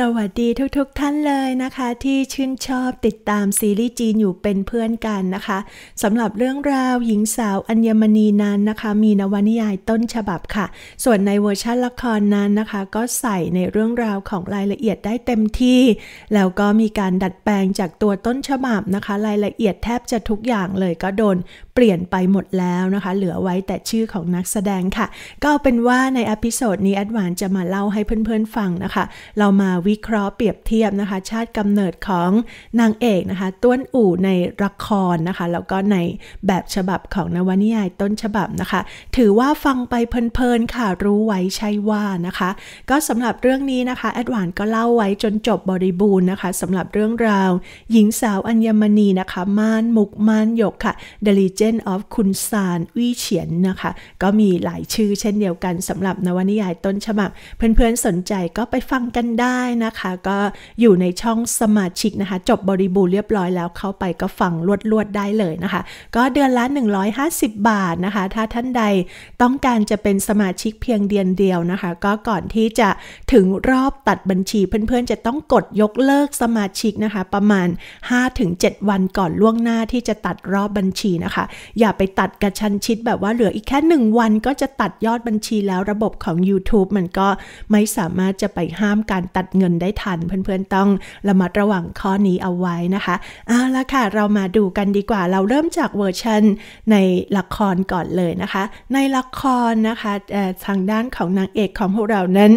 สวัสดีทุกๆ ท่านเลยนะคะ ที่ชื่นชอบติดตามซีรีส์จีนอยู่เป็นเพื่อนกันนะคะสำหรับเรื่องราวหญิงสาวอัญมณีนั้นนะคะ มีนวนิยายต้นฉบับค่ะ ส่วนในเวอร์ชันละครนั้นนะคะ ก็ใส่ในเรื่องราวของรายละเอียดได้เต็มที่ แล้วก็มีการดัดแปลงจากตัวต้นฉบับนะคะ รายละเอียดแทบจะทุกอย่างเลยก็โดนเปลี่ยนไปหมดแล้วนะคะ เหลือไว้แต่ชื่อของนักแสดงค่ะ ก็เป็นว่าในอพิโซดนี้แอดวานจะมาเล่าให้เพื่อนๆฟังนะคะ เรามาวิเคราะห์เปรียบเทียบนะคะ ชาติกำเนิดของนางเอกนะคะ ต้วนอู่ในละครนะคะ แล้วก็ในแบบฉบับของนวนิยายต้นฉบับนะคะ ถือว่าฟังไปเพลินๆค่ะ รู้ไว้ใช่ว่านะคะ ก็สำหรับเรื่องนี้นะคะ แอดวานก็เล่าไว้จนจบบริบูรณ์นะคะ สำหรับเรื่องราว หญิงสาวอัญมณีนะคะม่านมุกม่านหยกค่ะเดลิเจ Legend of คุณซานวี่เฉียนนะคะ ก็มีหลายชื่อเช่นเดียวกันสำหรับนวนิยายต้นฉบับเพื่อนๆสนใจก็ไปฟังกันได้นะคะ ก็อยู่ในช่องสมาชิกนะคะ จบบริบูรณ์เรียบร้อยแล้วเข้าไปก็ฟังลวดลวดได้เลยนะคะ ก็เดือนละ150 บาทนะคะ ถ้าท่านใดต้องการจะเป็นสมาชิกเพียงเดือนเดียวนะคะ ก็ก่อนที่จะถึงรอบตัดบัญชีเพื่อนๆจะต้องกดยกเลิกสมาชิกนะคะ ประมาณ 5-7 วันก่อนล่วงหน้าที่จะตัดรอบบัญชีนะคะอย่าไปตัดกระชันชิดแบบว่าเหลืออีกแค่1 วันก็จะตัดยอดบัญชีแล้วระบบของ YouTube มันก็ไม่สามารถจะไปห้ามการตัดเงินได้ทัน เพื่อนๆต้องระมัดระวังข้อนี้เอาไว้นะคะเอาละค่ะเรามาดูกันดีกว่าเราเริ่มจากเวอร์ชันในละครก่อนเลยนะคะ ในละครนะคะทางด้านของนางเอกของพวกเรานั้น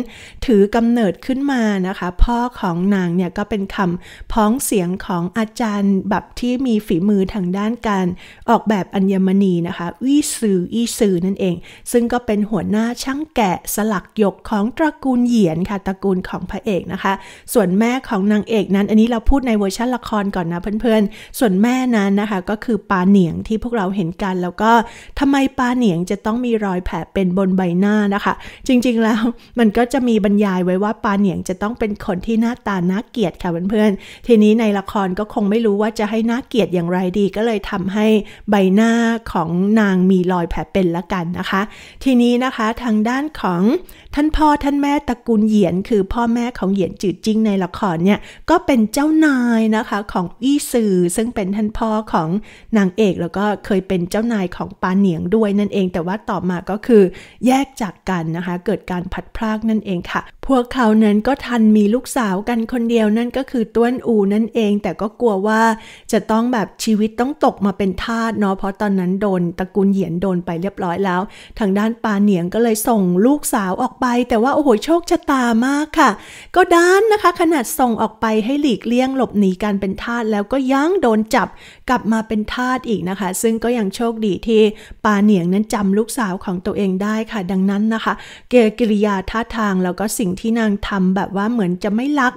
ถือกำเนิดขึ้นมานะคะ พ่อของนางเนี่ยก็เป็นคำพ้องเสียงของอาจารย์แบบที่มีฝีมือทางด้านการออกแบบอัญมณีนะคะวีซืออีซือนั่นเอง ซึ่งก็เป็นหัวหน้าช่างแกะสลักหยกของตระกูลเหยียนค่ะตระกูลของพระเอกนะคะ ส่วนแม่ของนางเอก นั้น อันนี้เราพูดในเวอร์ชันละครก่อนนะเพื่อนๆส่วนแม่นั้นนะคะ ก็คือปาเหนียงที่พวกเราเห็นกันแล้วก็ทำไมปาเหนียงจะต้องมีรอยแผลเป็นบนใบหน้านะคะ จริงๆแล้วมันก็จะมีบรรยายไว้ว่าปาเหนียงจะต้องเป็นคนที่หน้าตาน่าเกลียดค่ะเพื่อนๆทีนี้ในละครก็คงไม่รู้ว่าจะให้น่าเกลียดอย่างไรดีก็เลยทำให้ใบหน้าน้าของนางมีรอยแผลเป็นละกันนะคะ ทีนี้นะคะทางด้านของท่านพ่อท่านแม่ตระกูลเหยียน คือพ่อแม่ของเหยียนจืดจิ้งในละครเนี่ยก็เป็นเจ้านายนะคะของอี้ซือซึ่งเป็นท่านพ่อของนางเอก แล้วก็เคยเป็นเจ้านายของปาเหนียงด้วยนั่นเอง แต่ว่าต่อมาก็คือแยกจากกันนะคะเกิดการผัดพรากนั่นเองค่ะ พวกเขานั้นก็ทันมีลูกสาวกันคนเดียวนั่นก็คือต้วนอูนั่นเอง แต่ก็กลัวว่าจะต้องแบบชีวิตต้องตกมาเป็นทาสเนาะเพราะตอนนั้นโดนตระกูลเหยียนโดนไปเรียบร้อยแล้ว ทางด้านปาเหนียงก็เลยส่งลูกสาวออกไป แต่ว่าโอ้โห โชคชะตามากค่ะ ก็ด้านนะคะขนาดส่งออกไปให้หลีกเลี่ยงหลบหนีการเป็นทาส แล้วก็ยังโดนจับกลับมาเป็นทาสอีกนะคะ ซึ่งก็ยังโชคดีที่ปาเหนียงนั้นจำลูกสาวของตัวเองได้ค่ะ ดังนั้นนะคะ เกกิริยาท่าทางแล้วก็สิ่งที่นางทำแบบว่าเหมือนจะไม่รัก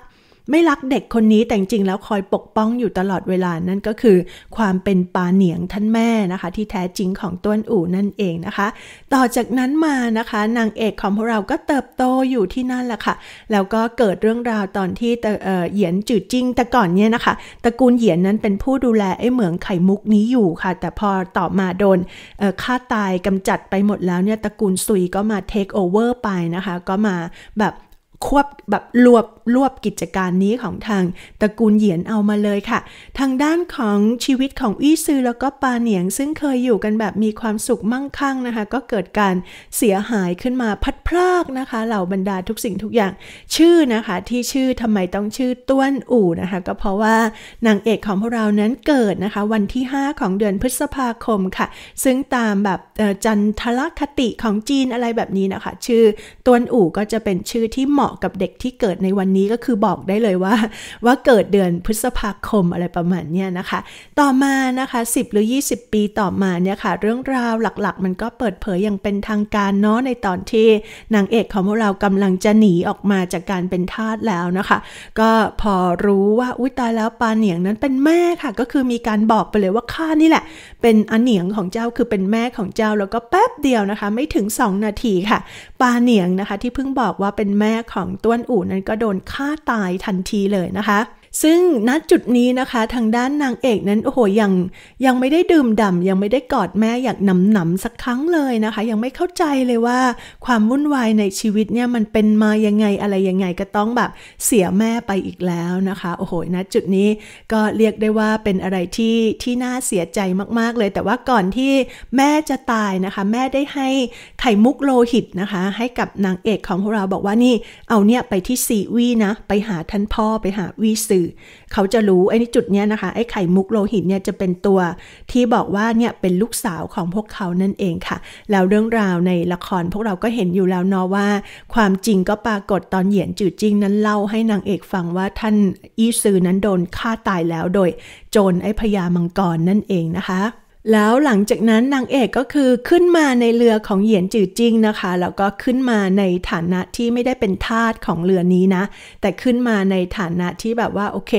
ไม่รักเด็กคนนี้แต่จริงแล้วคอยปกป้องอยู่ตลอดเวลานั่นก็คือความเป็นปาเหนียงท่านแม่นะคะ ที่แท้จริงของต้นอู่นั่นเองนะคะ ต่อจากนั้นมานะคะนางเอกของพวกเราก็เติบโตอยู่ที่นั่นแหละค่ะ แล้วก็เกิดเรื่องราวตอนที่เหยียนจืดจริงแต่ก่อนเนี่ยนะคะตระกูลเหยียนนั้นเป็นผู้ดูแลไอ้เหมืองไข่มุกนี้อยู่ค่ะ แต่พอต่อมาโดนฆ่าตายกำจัดไปหมดแล้วเนี่ยตระกูลซุยก็มาเทคโอเวอร์ไปนะคะ ก็มาแบบควบแบบรวบรวบกิจการนี้ของทางตระกูลเหยียนเอามาเลยค่ะ ทางด้านของชีวิตของอี้ซือแล้วก็ปาเหนียงซึ่งเคยอยู่กันแบบมีความสุขมั่งคั่งนะคะ ก็เกิดการเสียหายขึ้นมาพัดพรากนะคะเหล่าบรรดาทุกสิ่งทุกอย่างชื่อนะคะที่ชื่อทำไมต้องชื่อต้วนอู่นะคะก็เพราะว่านางเอกของพวกเรานั้นเกิดนะคะ วันที่ 5 ของเดือนพฤษภาคมค่ะ ซึ่งตามแบบจันทรคติของจีนอะไรแบบนี้นะคะ ชื่อต้วนอู่ก็จะเป็นชื่อที่เหมาะะกับเด็กที่เกิดในวันนี้ก็คือบอกได้เลยว่า ว่าเกิดเดือนพฤษภาคมอะไรประมาณเนี้ยนะคะ ต่อมานะคะ 10 หรือ 20 ปีต่อมาเนี่ยค่ะ เรื่องราวหลักๆ มันก็เปิดเผยอย่างเป็นทางการเนาะในตอนที่นางเอกของพวกเรากำลังจะหนีออกมาจากการเป็นทาสแล้วนะคะ ก็พอรู้ว่าอุ้ยตายแล้วปาเหนียงนั้นเป็นแม่ค่ะ ก็คือมีการบอกไปเลยว่าข้านี่แหละ เป็นอันเหนียงของเจ้าคือเป็นแม่ของเจ้าแล้วก็แป๊บเดียวนะคะ ไม่ถึง 2 นาทีค่ะปาเหนียงนะคะ ที่เพิ่งบอกว่าเป็นแม่ของของต้วนอู่นั้นก็โดนฆ่าตายทันทีเลยนะคะซึ่งณจุดนี้นะคะทางด้านนางเอกนั้นโอ้โหยังยังไม่ได้ดื่มด่ำยังไม่ได้กอดแม่อยากหนำหนำสักครั้งเลยนะคะ ยังไม่เข้าใจเลยว่าความวุ่นวายในชีวิตเนี่ย มันเป็นมายังไงอะไรยังไงก็ต้องแบบเสียแม่ไปอีกแล้วนะคะโอ้โหณจุดนี้ก็เรียกได้ว่าเป็นอะไรที่ที่น่าเสียใจมากๆเลย แต่ว่าก่อนที่แม่จะตายนะคะ แม่ได้ให้ไข่มุกโลหิตนะคะ ให้กับนางเอกของเราบอกว่านี่เอาเนี่ยไปที่ซีวีนะไปหาท่านพ่อไปหาวีซืออเขาจะรู้ไอ้นี่จุดเนี้ยนะคะไอ้ไข่มุกโลหิตเนี่ยจะเป็นตัว ที่บอกว่าเนี่ยเป็นลูกสาวของพวกเขานั่นเองค่ะแล้วเรื่องราวในละครพวกเราก็เห็นอยู่แล้วเนาะว่า ความจริงก็ปรากฏตอนเหยียนจือจริงนั้นเล่าให้นางเอกฟังว่าท่านอีซือนั้นโดนฆ่าตายแล้วโดย โจรไอ้พญามังกรนั่นเองนะคะแล้วหลังจากนั้นนางเอกก็คือขึ้นมาในเรือของเหยียนจือจิ้งนะคะแล้วก็ขึ้นมาในฐานะที่ไม่ได้เป็นทาสของเรือนี้นะ แต่ขึ้นมาในฐานะที่แบบว่าโอเค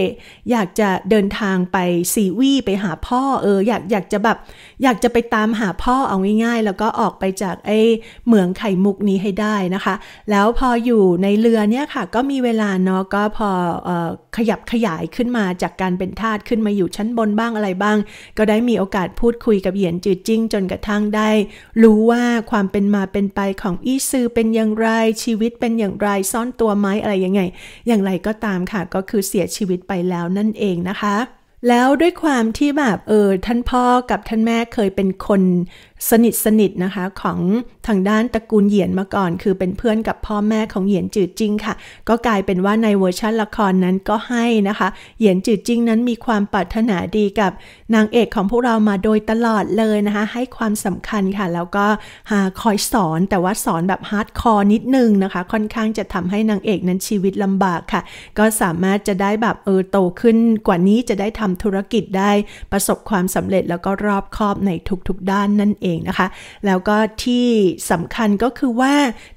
อยากจะเดินทางไปซีวีไปหาพ่อเอออยากอยากจะแบบอยากจะไปตามหาพ่อเอาง่ายๆ แล้วก็ออกไปจากไอ้เหมืองไข่มุกนี้ให้ได้นะคะ แล้วพออยู่ในเรือเนี่ยค่ะก็มีเวลาเนาะก็พอออขยับขยายขึ้นมาจากการเป็นทาสขึ้นมาอยู่ชั้นบนบ้างอะไรบ้าง ก็ได้มีโอกาสพูดดคุยกับเหยียนจืดจิ้งจนกระทั่งได้ รู้ว่าความเป็นมาเป็นไปของอี้ซือเป็นอย่างไรชีวิตเป็นอย่างไรซ่อนตัวไหมอะไรยังไง อย่างไรก็ตามค่ะก็คือเสียชีวิตไปแล้วนั่นเองนะคะ แล้วด้วยความที่แบบ เออท่านพ่อกับท่านแม่เคยเป็นคนสนิทสนิทนะคะของทางด้านตระกูลเหยียนมาก่อน คือเป็นเพื่อนกับพ่อแม่ของเหยียนจืดจิงค่ะ ก็กลายเป็นว่าในเวอร์ชันละครนั้นก็ให้นะคะ เหยียนจืดจิงนั้นมีความปรารถนาดีกับนางเอกของพวกเรามาโดยตลอดเลยนะคะ ให้ความสำคัญค่ะ แล้วก็หาคอยสอนแต่ว่าสอนแบบฮาร์ดคอร์นิดนึงนะคะ ค่อนข้างจะทำให้นางเอกนั้นชีวิตลำบากค่ะก็สามารถจะได้แบบเออโตขึ้นกว่านี้จะได้ทำธุรกิจได้ประสบความสำเร็จ แล้วก็รอบคอบในทุกๆ ด้านนั่นเององนะคะแล้วก็ที่สำคัญก็คือว่า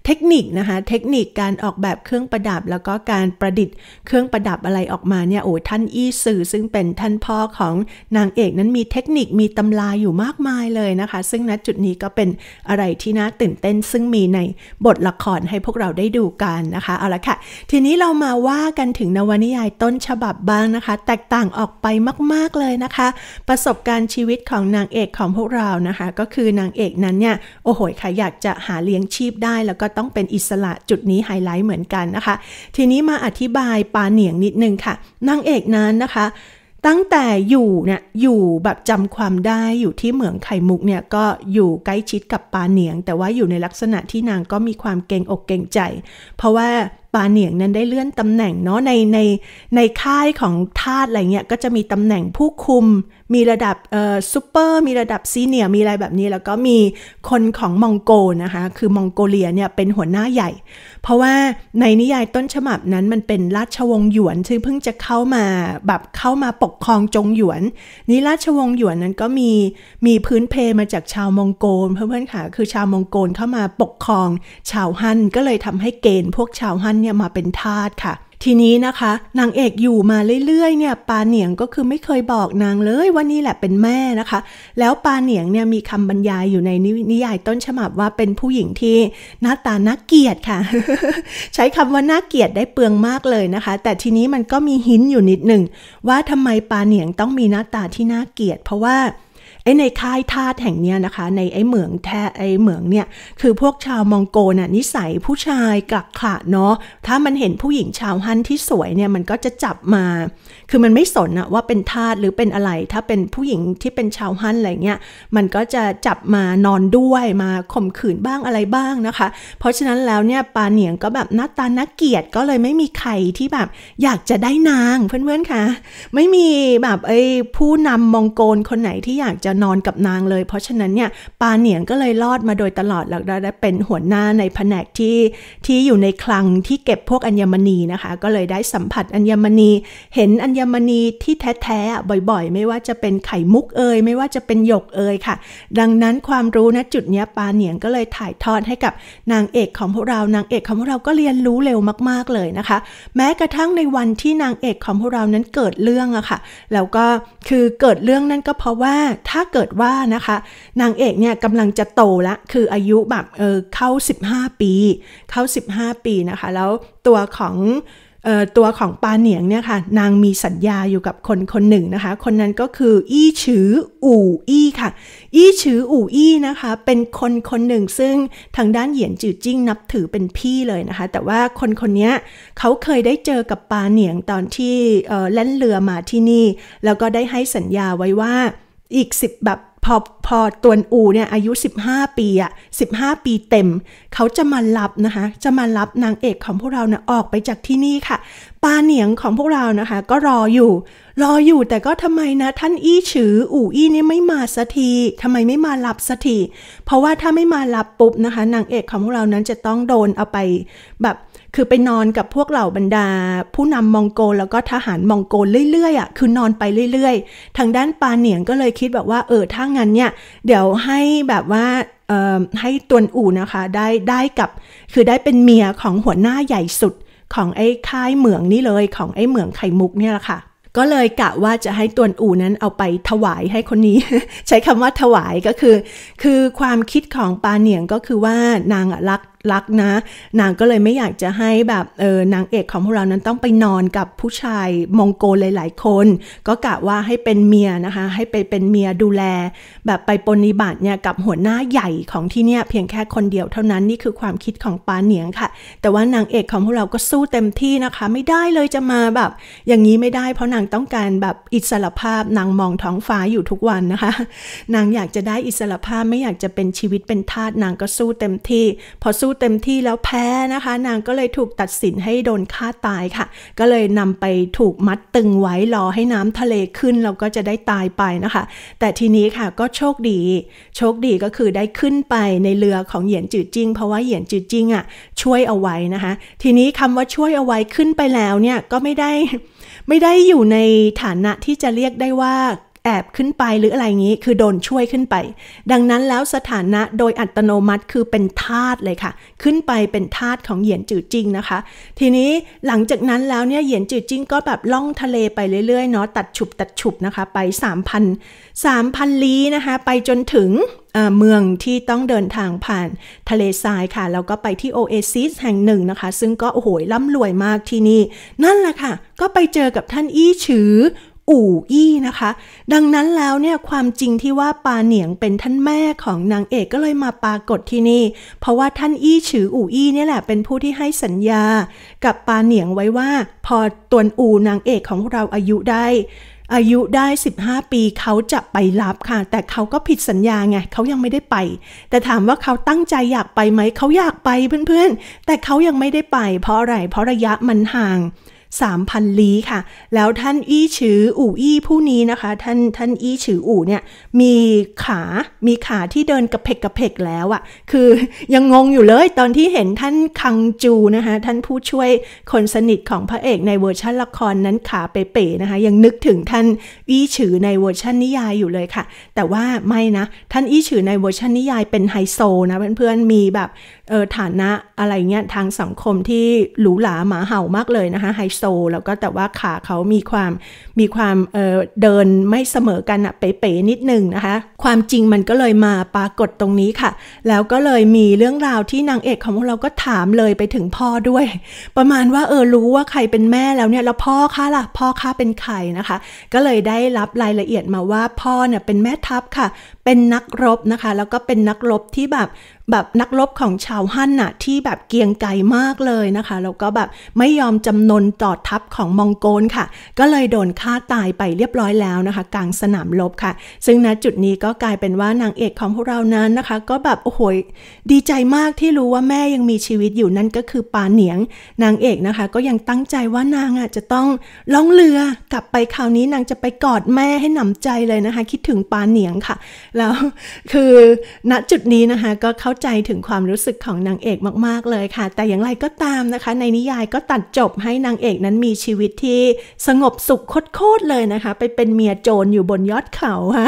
เทคนิคนะคะเทคนิคการออกแบบเครื่องประดับแล้วก็การประดิษฐ์เครื่องประดับอะไรออกมาเนี่ยโอ้ท่านอี้สือซึ่งเป็นท่านพ่อของนางเอกนั้นมีเทคนิคมีตำราอยู่มากมายเลยนะคะ ซึ่งณจุดนี้ก็เป็นอะไรที่น่าตื่นเต้น ซึ่งมีในบทละครให้พวกเราได้ดูกันนะคะเอาละค่ะทีนี้เรามาว่ากันถึงนวนิยายต้นฉบับบ้างนะคะ แตกต่างออกไปมากๆเลยนะคะ ประสบการณ์ชีวิตของนางเอกของพวกเรานะคะก็คืออนางเอกนั้นเนี่ยโอ้โหค่ะอยากจะหาเลี้ยงชีพได้ แล้วก็ต้องเป็นอิสระจุดนี้ไฮไลท์เหมือนกันนะคะ ทีนี้มาอธิบายปาเหนียงนิดนึงค่ะนางเอกนั้นนะคะ ตั้งแต่อยู่เนี่ยอยู่แบบจำความได้อยู่ที่เหมืองไข่มุกเนี่ยก็อยู่ใกล้ชิดกับปาเหนียง แต่ว่าอยู่ในลักษณะที่นางก็มีความเก่งอกเก่งใจ เพราะว่าปาเหนียงนั้นได้เลื่อนตำแหน่งเนาะในในในค่ายของทาสอะไรเงี้ยก็จะมีตำแหน่งผู้คุมมีระดับเอ่อซูเปอร์มีระดับซีเนียร์มีอะไรแบบนี้แล้วก็มีคนของมองโกนะคะคือมองโกเลียเนี่ยเป็นหัวหน้าใหญ่ เพราะว่าในนิยายต้นฉบับนั้นมันเป็นราชวงศ์หยวนซึ่งเพิ่งจะเข้ามาแบบเข้ามาปกครองจงหยวน นี้ราชวงศ์หยวนนั้นก็มีมีพื้นเพมาจากชาวมองโกลเพื่อนๆค่ะคือชาวมองโกลเข้ามาปกครองชาวฮั่นก็เลยทำให้เกณฑ์พวกชาวฮั่นเนี่ยมาเป็นทาสค่ะ ทีนี้นะคะ นางเอกอยู่มาเรื่อยๆเนี่ย ปาเหนียงก็คือไม่เคยบอกนางเลยว่านี่แหละเป็นแม่นะคะ แล้วปาเหนียงเนี่ยมีคำบรรยายอยู่ในนิยายต้นฉบับว่าเป็นผู้หญิงที่หน้าตาน่าเกียดค่ะ ใช้คำว่าน่าเกียดได้เปลืองมากเลยนะคะ แต่ทีนี้มันก็มีหินอยู่นิดหนึ่งว่าทำไมปาเหนียงต้องมีหน้าตาที่น่าเกียดเพราะว่าไอ้ในค่ายทาสแห่งเนี้ยนะคะ ในไอ้เหมืองแท้ไอ้เหมืองเนี่ยคือพวกชาวมองโกน่ะนิสัยผู้ชายกักขะเนาะถ้ามันเห็นผู้หญิงชาวฮั่นที่สวยเนี่ยมันก็จะจับมาคือมันไม่สนอะว่าเป็นทาสหรือเป็นอะไร ถ้าเป็นผู้หญิงที่เป็นชาวฮั่นอะไรเงี้ยมันก็จะจับมานอนด้วยมาข่มขืนบ้างอะไรบ้างนะคะ เพราะฉะนั้นแล้วเนี่ยปาเหนียงก็แบบหน้าตาหน้าเกียดก็เลยไม่มีใครที่แบบอยากจะได้นางเพื่อนๆค่ะ ไม่มีแบบไอ้ผู้นำมองโกนคนไหนที่อยากจะนอนกับนางเลย เพราะฉะนั้นเนี่ยปาเหนียงก็เลยรอดมาโดยตลอดแล้วได้เป็นหัวหน้าในแผนกที่ที่อยู่ในคลังที่เก็บพวกอัญมณีนะคะ ก็เลยได้สัมผัสอัญมณี เห็นอัญมณีที่แท้ๆบ่อยๆ ไม่ว่าจะเป็นไข่มุกเอย ไม่ว่าจะเป็นหยกเอยค่ะ ดังนั้นความรู้นะจุดนี้ปาเหนียงก็เลยถ่ายทอดให้กับนางเอกของพวกเรานางเอกของพวกเราก็เรียนรู้เร็วมากๆเลยนะคะ แม้กระทั่งในวันที่นางเอกของพวกเรานั้นเกิดเรื่องอะค่ะ แล้วก็คือเกิดเรื่องนั่นก็เพราะว่าถ้าเกิดว่านะคะนางเอกเนี่ยกำลังจะโตละคืออายุแบบเออเข้า 15 ปี เข้า 15 ปีนะคะแล้วตัวของตัวของปาเหนียงเนี่ยค่ะนางมีสัญญาอยู่กับคนคนหนึ่งนะคะคนนั้นก็คืออี้ชืออู่อี้ค่ะอี้ชืออู่อี้นะคะเป็นคนคนหนึ่งซึ่งทางด้านเหยียนจือจิ้งนับถือเป็นพี่เลยนะคะ แต่ว่าคนคนนี้เขาเคยได้เจอกับปาเหนียงตอนที่เล่นเรือมาที่นี่แล้วก็ได้ให้สัญญาไว้ว่าอีกสิบแบบพอพอตัวอูเนี่ยอายุ 15 ปีอะ15 ปีเต็มเขาจะมารับนะคะจะมารับนางเอกของพวกเรานะออกไปจากที่นี่ค่ะปาเหนียงของพวกเรานะคะ ก็รออยู่ รออยู่แต่ก็ทำไมนะ ท่านอี้ฉืออู่อี้นี่ไม่มาสักทีทำไมไม่มารับสักทีเพราะว่าถ้าไม่มารับปุ๊บนะคะ นางเอกของพวกเรานั้นจะต้องโดนเอาไปแบบคือไปนอนกับพวกเหล่าบรรดา ผู้นำมองโกลแล้วก็ทหารมองโกลเรื่อยๆอ่ะคือนอนไปเรื่อยๆ ทางด้านปาเหนียงก็เลยคิดแบบว่าเออถ้างั้นเนี่ย เดี๋ยวให้แบบว่าให้ตวนอู่นะคะได้ได้กับคือได้เป็นเมียของหัวหน้าใหญ่สุดของไอ้ค่ายเหมืองนี่เลยของไอ้เหมืองไข่มุกเนี่ยแหละค่ะ ก็เลยกะว่าจะให้ตวนอู่นั้นเอาไปถวายให้คนนี้ ใช้คำว่าถวายก็คือ คือความคิดของปาเหนียงก็คือว่านางรักรักนะนางก็เลยไม่อยากจะให้แบบเออนางเอกของพวกเรานั้นต้องไปนอนกับผู้ชายมองโกลหลายๆคน ก็กะว่าให้เป็นเมียนะคะให้ไปเป็นเมียดูแล แบบไปปนิบัติเนี่ยกับหัวหน้าใหญ่ของที่เนี่ยเพียงแค่คนเดียวเท่านั้นนี่คือความคิดของปาเหนียงค่ะ แต่ว่านางเอกของพวกเราก็สู้เต็มที่นะคะไม่ได้เลยจะมาแบบ อย่างนี้ไม่ได้ เพราะนางต้องการแบบอิสรภาพนางมองท้องฟ้าอยู่ทุกวันนะคะ นาง อยากจะได้อิสรภาพไม่อยากจะเป็นชีวิตเป็นทาสนางก็สู้เต็มที่ พอสู้เต็มที่แล้วแพ้นะคะนางก็เลยถูกตัดสินให้โดนฆ่าตายค่ะ ก็เลยนำไปถูกมัดตึงไว้รอให้น้ำทะเลขึ้นแล้วก็จะได้ตายไปนะคะ แต่ทีนี้ค่ะก็โชคดี โชคดีก็คือได้ขึ้นไปในเรือของเหยียนจือจิงเพราะว่าเหยียนจือจิงอะ่ะช่วยเอาไว้นะคะ ทีนี้คำว่าช่วยเอาไว้ขึ้นไปแล้วเนี่ยก็ไม่ได้ไม่ได้อยู่ในฐานะที่จะเรียกได้ว่าแอบขึ้นไปหรืออะไรอย่างนี้คือโดนช่วยขึ้นไป ดังนั้นแล้วสถานะโดยอัตโนมัติคือเป็นทาสเลยค่ะ ขึ้นไปเป็นทาสของเหยียนจือจิงนะคะ ทีนี้หลังจากนั้นแล้วเนี่ยเหยียนจือจิงก็แบบล่องทะเลไปเรื่อยๆเนาะตัดฉุบตัดฉุบนะคะไป3,000 3,000ลี้นะคะไปจนถึงเมืองที่ต้องเดินทางผ่านทะเลทรายค่ะแล้วก็ไปที่โอเอซิสแห่งหนึ่งนะคะ ซึ่งก็โอ้โหล่ำรวยมากที่นี่นั่นแหละค่ะก็ไปเจอกับท่านอี้ฉืออู่อี้นะคะ ดังนั้นแล้วเนี่ยความจริงที่ว่าปาเหนียงเป็นท่านแม่ของนางเอกก็เลยมาปรากฏที่นี่ เพราะว่าท่านอี้ฉืออู่อี้นี่แหละเป็นผู้ที่ให้สัญญา กับปาเหนียงไว้ว่าพอตวนอู่นางเอกของเราอายุได้ อายุได้ 15 ปีเขาจะไปรับค่ะ แต่เขาก็ผิดสัญญาไงเขายังไม่ได้ไป แต่ถามว่าเขาตั้งใจอยากไปไหมเขาอยากไปเพื่อนๆ แต่เขายังไม่ได้ไป เพราะอะไรเพราะระยะมันห่าง3,000 ลี้ค่ะ แล้วท่านอี้ฉืออู่อี้ผู้นี้นะคะท่านท่านอี้ฉืออู่เนี่ยมีขามีขาที่เดินกระเพกกระเพกแล้วอะ่ะคือยังงงอยู่เลยตอนที่เห็นท่านคังจูนะคะท่านผู้ช่วยคนสนิทของพระเอกในเวอร์ชันละครนั้นขาเป๋ๆนะคะยังนึกถึงท่านอี้ฉือในเวอร์ชันนิยายอยู่เลยค่ะ แต่ว่าไม่นะ ท่านอี้ฉือในเวอร์ชันนิยายเป็นไฮโซนะเพื่อนๆมีแบบเออฐานะอะไรเงี้ยทางสังคมที่หรูหราหมาเห่ามากเลยนะคะไฮโซซแล้วก็แต่ว่าขาเขามีความมีความเเดินไม่เสมอกันอะเป๋ๆนิดนึงนะคะ ความจริงมันก็เลยมาปรากฏตรงนี้ค่ะ แล้วก็เลยมีเรื่องราวที่นางเอกของเราก็ถามเลยไปถึงพ่อด้วย ประมาณว่าเออรู้ว่าใครเป็นแม่แล้วเนี่ยแล้วพ่อค่ล่ะพ่อค่าเป็นใครนะคะ ก็เลยได้รับรายละเอียดมาว่าพ่อเนี่ยเป็นแม่ทัพค่ะ เป็นนักรบนะคะ แล้วก็เป็นนักรบที่แบบแบบนักรบของชาวฮั่นน่ะที่แบบเกียงไกมากเลยนะคะแล้วก็แบบไม่ยอมจำนนต่อทัพของมองโกลค่ะ ก็เลยโดนฆ่าตายไปเรียบร้อยแล้วนะคะ กลางสนามรบค่ะ ซึ่งณจุดนี้ก็กลายเป็นว่านางเอกของพวกเรานั้นนะคะ ก็แบบโอ้โหดีใจมากที่รู้ว่าแม่ยังมีชีวิตอยู่นั่นก็คือปาเหนียง นางเอกนะคะ ก็ยังตั้งใจว่านางอ่ะจะต้องล่องเรือกลับไปคราวนี้นางจะไปกอดแม่ให้หนำใจเลยนะคะ คิดถึงปาเหนียงค่ะ แล้วคือณจุดนี้นะคะ ก็เข้าใจถึงความรู้สึกของนางเอกมาก ๆ เลยค่ะ แต่อย่างไรก็ตามนะคะ ในนิยายก็ตัดจบให้นางเอกนั้นมีชีวิตที่สงบสุขโคตรเลยนะคะ ไปเป็นเมียโจรอยู่บนยอดเขาค่ะ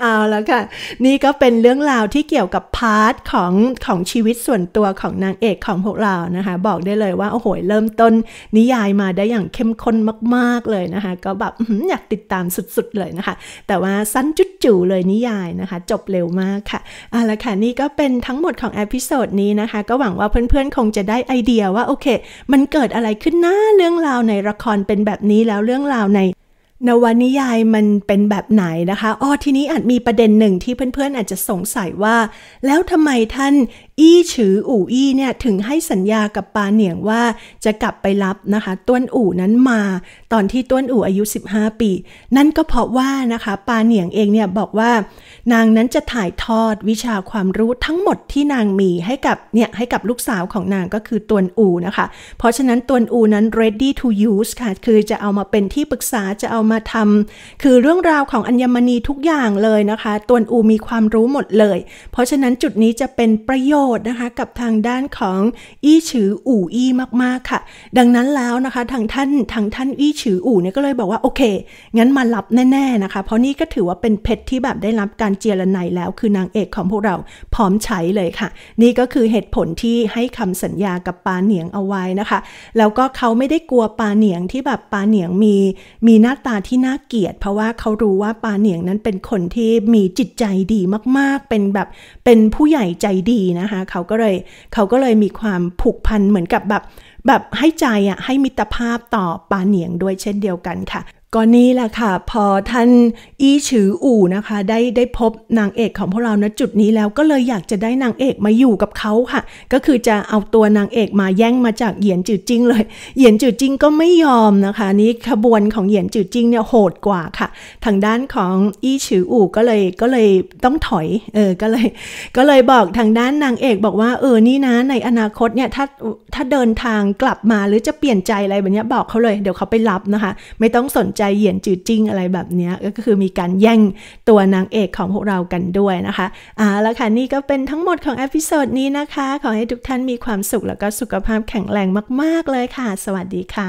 เอาแล้วค่ะ นี่ก็เป็นเรื่องราวที่เกี่ยวกับพาร์ทของของชีวิตส่วนตัวของนางเอกของพวกเรานะคะ บอกได้เลยว่าโอ้โหเริ่มต้น นิยายมาได้อย่างเข้มข้นมาก ๆเลยนะคะ ก็แบบอยากติดตามสุดๆเลยนะคะ แต่ว่าสั้นจุดจูเลยนิยายนะคะ จบเร็วมากค่ะเอาละค่ะ นี่ก็เป็นทั้งหมดของอพิโซดนี้นะคะก็หวังว่าเพื่อนๆคงจะได้ไอเดียว่าโอเค มันเกิดอะไรขึ้นน้าเรื่องราวในละครเป็นแบบนี้แล้วเรื่องราวในนวนิยายมันเป็นแบบไหนนะคะอ้อทีนี้อาจมีประเด็นหนึ่งที่เพื่อน ๆ อาจจะสงสัยว่า แล้วทำไมท่านอี้ฉืออู่อี้เนี่ยถึงให้สัญญากับปาเหนียงว่าจะกลับไปรับนะคะต้วนอู่นั้นมาตอนที่ต้วนอู่อายุ 15 ปี นั่นก็เพราะว่านะคะปาเหนียงเองเนี่ยบอกว่า นางนั้นจะถ่ายทอดวิชาความรู้ทั้งหมดที่นางมีให้กับเนี่ยให้กับลูกสาวของนางก็คือต้วนอู่นะคะ เพราะฉะนั้นต้วนอู่นั้น ready to use ค่ะคือจะเอามาเป็นที่ปรึกษาจะเอามาทำคือเรื่องราวของอัญมณีทุกอย่างเลยนะคะตวนอูมีความรู้หมดเลย เพราะฉะนั้นจุดนี้จะเป็นประโยชน์นะคะ กับทางด้านของ อี้ฉือ อู่อี้มากๆค่ะ ดังนั้นแล้วนะคะทางท่านทางท่านอี้ฉืออู่เนี่ยก็เลยบอกว่า โอเค งั้นมารับแน่ๆนะคะ เพราะนี่ก็ถือว่าเป็นเพชรที่แบบได้รับการเจรไนแล้ว คือนางเอกของพวกเราพร้อมใช้เลยค่ะ นี่ก็คือเหตุผลที่ให้คำสัญญากับปาเหนียงเอาไว้นะคะแล้วก็เขาไม่ได้กลัวปาเหนียงที่แบบปาเหนียงมีมีหน้าตาที่น่าเกียดเพราะว่าเขารู้ว่าปาเหนียงนั้นเป็นคนที่มีจิตใจดีมากๆ เป็นแบบเป็นผู้ใหญ่ใจดีนะคะ เขาก็เลยเขาก็เลยมีความผูกพันเหมือนกับ แบบแบบให้ใจอ่ะให้มิตรภาพต่อปาเหนียงด้วยเช่นเดียวกันค่ะก็นี่แหละค่ะ พอท่านอี้ฉืออู่นะคะ ได้ได้พบนางเอกของพวกเราณจุดนี้แล้วก็เลยอยากจะได้นางเอกมาอยู่กับเขาค่ะ ก็คือจะเอาตัวนางเอกมาแย่งมาจากเหยียนจือจิงเลย เหยียนจือจิงก็ไม่ยอมนะคะ นี่ขบวนของเหยียนจือจิงเนี่ยโหดกว่าค่ะ ทางด้านของอี้ฉืออู่ก็เลยก็เลยต้องถอยเออก็เลย ก็เลยบอกทางด้านนางเอกบอกว่าเออนี่นะ ในอนาคตเนี่ยถ้าถ้าเดินทางกลับมาหรือจะเปลี่ยนใจอะไรแบบนี้บอกเขาเลยเดี๋ยวเขาไปรับนะคะ ไม่ต้องสนใจเหยียนจืดจิ้งอะไรแบบนี้ก็คือมีการแย่งตัวนางเอกของพวกเรากันด้วยนะคะอ่าแล้วค่ะนี่ก็เป็นทั้งหมดของเอพิโซดนี้นะคะ ขอให้ทุกท่านมีความสุขแล้วก็สุขภาพแข็งแรงมากๆเลยค่ะ สวัสดีค่ะ